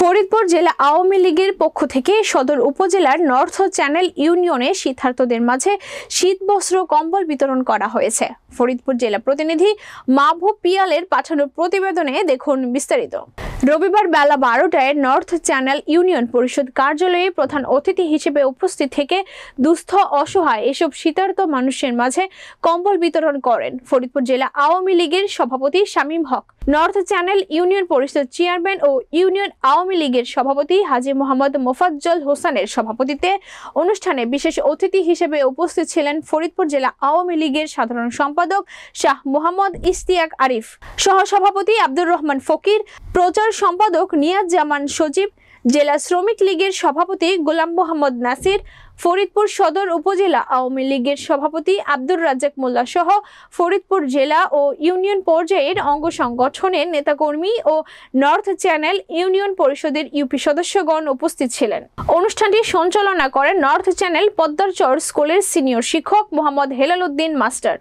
ফরিদপুর জেলা আওয়ামী লীগের পক্ষ থেকে সদর উপজেলার নর্থ চ্যানেল ইউনিয়নে শীতার্থদের মাঝে শীতবস্ত্র কম্বল বিতরণ করা হয়েছে ফরিদপুর জেলা প্রতিনিধি মাভু পিয়ালের পাঠানো প্রতিবেদনে দেখুন বিস্তারিত রবিবার বেলা বারোটায় নর্থ চ্যানেল ইউনিয়ন পরিষদ কার্যালয়ে প্রধান অতিথি হিসেবে উপস্থিত থেকে দুস্থ অসহায় এসব শীতার্ত মানুষের মাঝে কম্বল বিতরণ করেন ফরিদপুর জেলা আওয়ামী লীগের সভাপতি শামীম হক নর্থ চ্যানেল ইউনিয়ন পরিষদ চেয়ারম্যান ও ইউনিয়ন আওয়ামী লীগের সভাপতি হাজি মোহাম্মদ মোফাজ্জল হোসেনের সভাপতিতে অনুষ্ঠানে বিশেষ অতিথি হিসেবে উপস্থিত ছিলেন ফরিদপুর জেলা আওয়ামী লীগের সাধারণ সম্পাদক শাহ মোহাম্মদ ইস্তিয়াক আরিফ সহসভাপতি আব্দুর রহমান ফকির প্রচার সাধারণ সম্পাদক নিয়াজ জামান সচিব জেলা শ্রমিক লীগের সভাপতি গোলাম মোহাম্মদ নাসির ফরিদপুর সদর উপজেলা আওয়ামী লীগের সভাপতি আব্দুর রাজ্জাক মোল্লা সহ ফরিদপুর জেলা ও ইউনিয়ন পর্যায়ের অঙ্গ সংগঠনের নেতাকর্মী ও নর্থ চ্যানেল ইউনিয়ন পরিষদের ইউপি সদস্যগণ উপস্থিত ছিলেন অনুষ্ঠানটি সঞ্চালনা করেন নর্থ চ্যানেল পদ্মারচর স্কুলের সিনিয়র শিক্ষক মোহাম্মদ হেলাল উদ্দিন মাস্টার